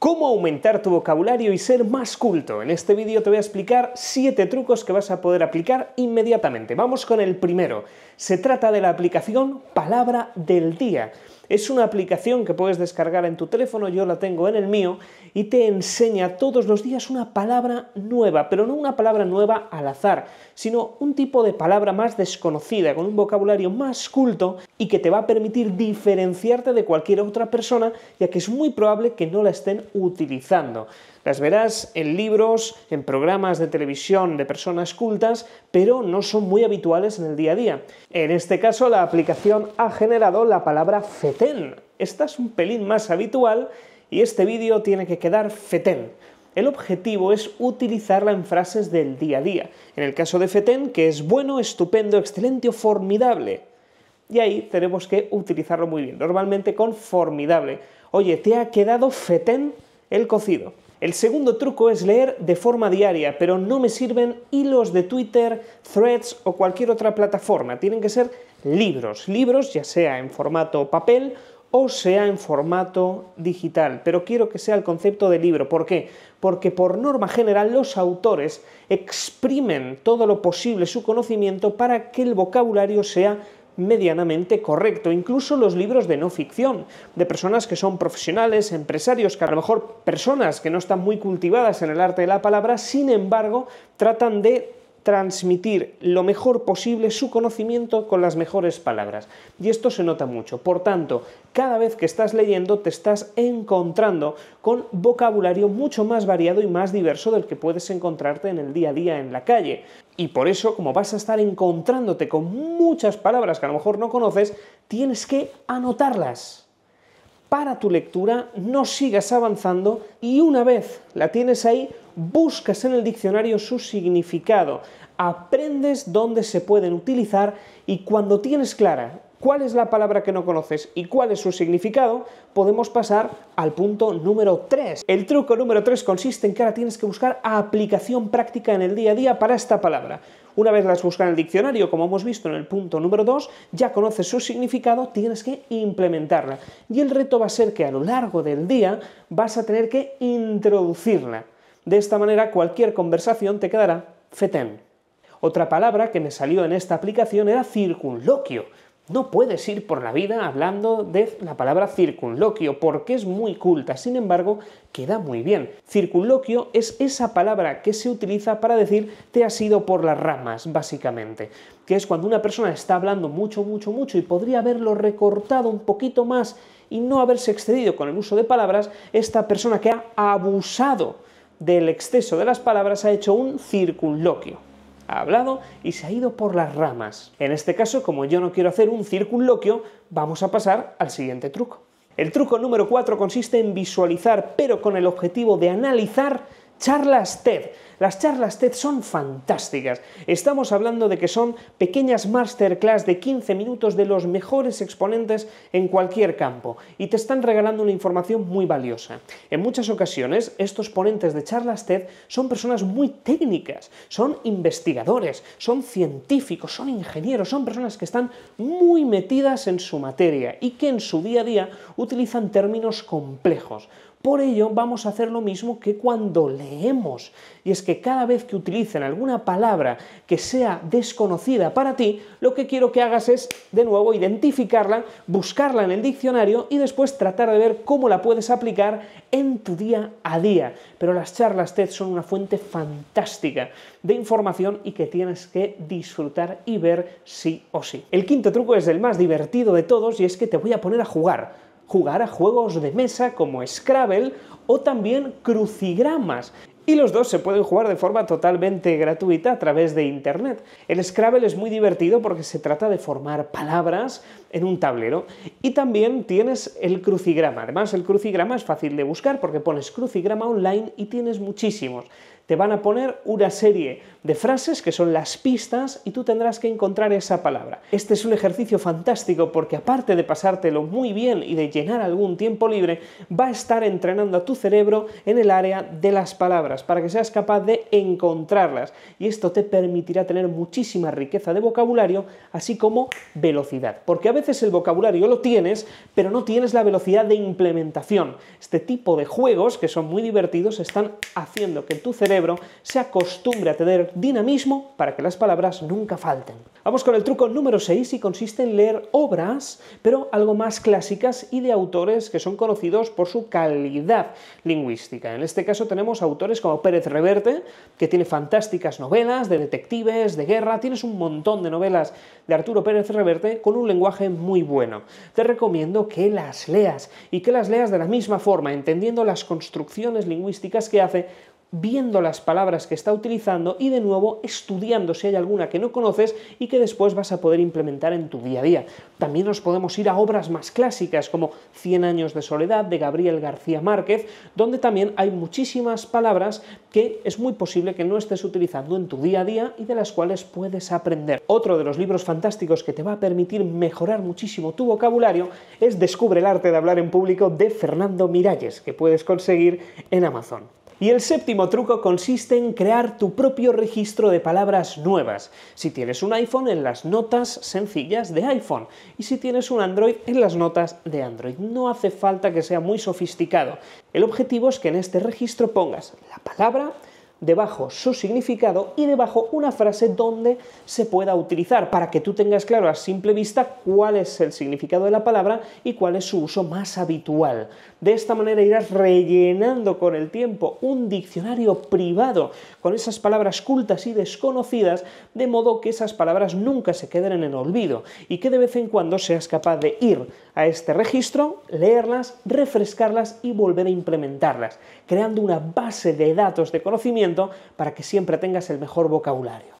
cómo aumentar tu vocabulario y ser más culto. En este vídeo te voy a explicar 7 trucos que vas a poder aplicar inmediatamente. Vamos con el primero. Se trata de la aplicación Palabra del Día. Es una aplicación que puedes descargar en tu teléfono, yo la tengo en el mío, y te enseña todos los días una palabra nueva, pero no una palabra nueva al azar, sino un tipo de palabra más desconocida, con un vocabulario más culto y que te va a permitir diferenciarte de cualquier otra persona, ya que es muy probable que no la estén utilizando. Las verás en libros, en programas de televisión de personas cultas, pero no son muy habituales en el día a día. En este caso, la aplicación ha generado la palabra fetén. Esta es un pelín más habitual y este vídeo tiene que quedar fetén. El objetivo es utilizarla en frases del día a día. En el caso de fetén, que es bueno, estupendo, excelente o formidable. Y ahí tenemos que utilizarlo muy bien, normalmente con formidable. Oye, ¿te ha quedado fetén el cocido? El segundo truco es leer de forma diaria, pero no me sirven hilos de Twitter, threads o cualquier otra plataforma. Tienen que ser libros, libros ya sea en formato papel o sea en formato digital, pero quiero que sea el concepto de libro. ¿Por qué? Porque por norma general los autores exprimen todo lo posible su conocimiento para que el vocabulario sea medianamente correcto, incluso los libros de no ficción, de personas que son profesionales, empresarios, que a lo mejor personas que no están muy cultivadas en el arte de la palabra, sin embargo, tratan de transmitir lo mejor posible su conocimiento con las mejores palabras. Y esto se nota mucho. Por tanto, cada vez que estás leyendo te estás encontrando con vocabulario mucho más variado y más diverso del que puedes encontrarte en el día a día en la calle. Y por eso, como vas a estar encontrándote con muchas palabras que a lo mejor no conoces, tienes que anotarlas para tu lectura, no sigas avanzando y una vez la tienes ahí, buscas en el diccionario su significado, aprendes dónde se pueden utilizar y cuando tienes clara cuál es la palabra que no conoces y cuál es su significado, podemos pasar al punto número 3. El truco número 3 consiste en que ahora tienes que buscar aplicación práctica en el día a día para esta palabra. Una vez la has buscado en el diccionario, como hemos visto en el punto número 2, ya conoces su significado, tienes que implementarla. Y el reto va a ser que a lo largo del día vas a tener que introducirla. De esta manera cualquier conversación te quedará fetén. Otra palabra que me salió en esta aplicación era circunloquio. No puedes ir por la vida hablando de la palabra circunloquio porque es muy culta, sin embargo, queda muy bien. Circunloquio es esa palabra que se utiliza para decir te has ido por las ramas, básicamente, que es cuando una persona está hablando mucho, mucho, mucho y podría haberlo recortado un poquito más y no haberse excedido con el uso de palabras, esta persona que ha abusado del exceso de las palabras ha hecho un circunloquio. Ha hablado y se ha ido por las ramas. En este caso, como yo no quiero hacer un circunloquio, vamos a pasar al siguiente truco. El truco número 4 consiste en visualizar, pero con el objetivo de analizar charlas TED. Las charlas TED son fantásticas. Estamos hablando de que son pequeñas masterclass de 15 minutos de los mejores exponentes en cualquier campo y te están regalando una información muy valiosa. En muchas ocasiones, estos ponentes de charlas TED son personas muy técnicas, son investigadores, son científicos, son ingenieros, son personas que están muy metidas en su materia y que en su día a día utilizan términos complejos. Por ello vamos a hacer lo mismo que cuando leemos, y es que cada vez que utilicen alguna palabra que sea desconocida para ti, lo que quiero que hagas es, de nuevo, identificarla, buscarla en el diccionario y después tratar de ver cómo la puedes aplicar en tu día a día. Pero las charlas TED son una fuente fantástica de información y que tienes que disfrutar y ver sí o sí. El quinto truco es el más divertido de todos y es que te voy a poner a jugar jugar a juegos de mesa como Scrabble o también crucigramas. Y los dos se pueden jugar de forma totalmente gratuita a través de Internet. El Scrabble es muy divertido porque se trata de formar palabras, en un tablero. Y también tienes el crucigrama. Además, el crucigrama es fácil de buscar porque pones crucigrama online y tienes muchísimos. Te van a poner una serie de frases que son las pistas y tú tendrás que encontrar esa palabra. Este es un ejercicio fantástico porque aparte de pasártelo muy bien y de llenar algún tiempo libre, va a estar entrenando a tu cerebro en el área de las palabras para que seas capaz de encontrarlas. Y esto te permitirá tener muchísima riqueza de vocabulario, así como velocidad. Porque a el vocabulario lo tienes, pero no tienes la velocidad de implementación. Este tipo de juegos, que son muy divertidos, están haciendo que tu cerebro se acostumbre a tener dinamismo para que las palabras nunca falten. Vamos con el truco número 6 y consiste en leer obras, pero algo más clásicas y de autores que son conocidos por su calidad lingüística. En este caso tenemos autores como Pérez Reverte, que tiene fantásticas novelas de detectives, de guerra, tienes un montón de novelas de Arturo Pérez Reverte con un lenguaje muy bueno. Te recomiendo que las leas y que las leas de la misma forma, entendiendo las construcciones lingüísticas que hace viendo las palabras que está utilizando y de nuevo estudiando si hay alguna que no conoces y que después vas a poder implementar en tu día a día. También nos podemos ir a obras más clásicas como Cien años de soledad de Gabriel García Márquez, donde también hay muchísimas palabras que es muy posible que no estés utilizando en tu día a día y de las cuales puedes aprender. Otro de los libros fantásticos que te va a permitir mejorar muchísimo tu vocabulario es Descubre el arte de hablar en público de Fernando Miralles, que puedes conseguir en Amazon. Y el séptimo truco consiste en crear tu propio registro de palabras nuevas. Si tienes un iPhone, en las notas sencillas de iPhone. Y si tienes un Android, en las notas de Android. No hace falta que sea muy sofisticado. El objetivo es que en este registro pongas la palabra, debajo su significado y debajo una frase donde se pueda utilizar para que tú tengas claro a simple vista cuál es el significado de la palabra y cuál es su uso más habitual. De esta manera irás rellenando con el tiempo un diccionario privado con esas palabras cultas y desconocidas de modo que esas palabras nunca se queden en el olvido y que de vez en cuando seas capaz de ir a este registro, leerlas, refrescarlas y volver a implementarlas, creando una base de datos de conocimiento para que siempre tengas el mejor vocabulario.